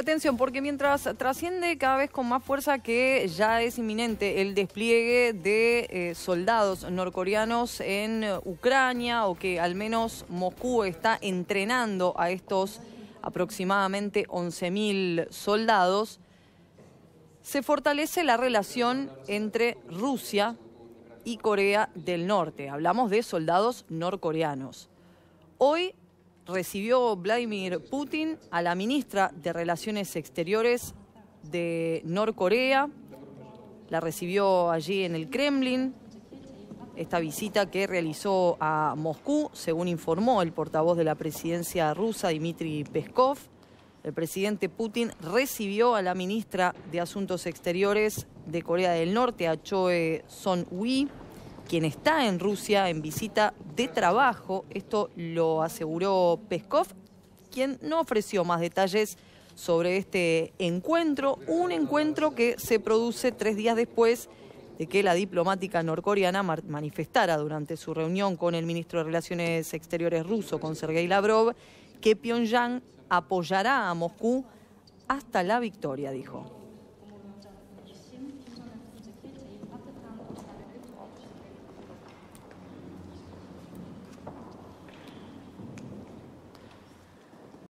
atención, porque mientras trasciende cada vez con más fuerza que ya es inminente el despliegue de eh, soldados norcoreanos en Ucrania o que al menos Moscú está entrenando a estos aproximadamente 11.000 soldados, se fortalece la relación entre Rusia y Corea del Norte. Hablamos de soldados norcoreanos. Hoy recibió Vladimir Putin a la ministra de Relaciones Exteriores de Norcorea. La recibió allí en el Kremlin. Esta visita que realizó a Moscú, según informó el portavoz de la presidencia rusa, Dmitry Peskov, el presidente Putin recibió a la ministra de Asuntos Exteriores de Corea del Norte, a Choe Son-hui quien está en Rusia en visita de trabajo. Esto lo aseguró Peskov, quien no ofreció más detalles sobre este encuentro, un encuentro que se produce tres días después de que la diplomática norcoreana manifestara durante su reunión con el ministro de Relaciones Exteriores ruso, con Sergei Lavrov, que Pyongyang apoyará a Moscú hasta la victoria, dijo.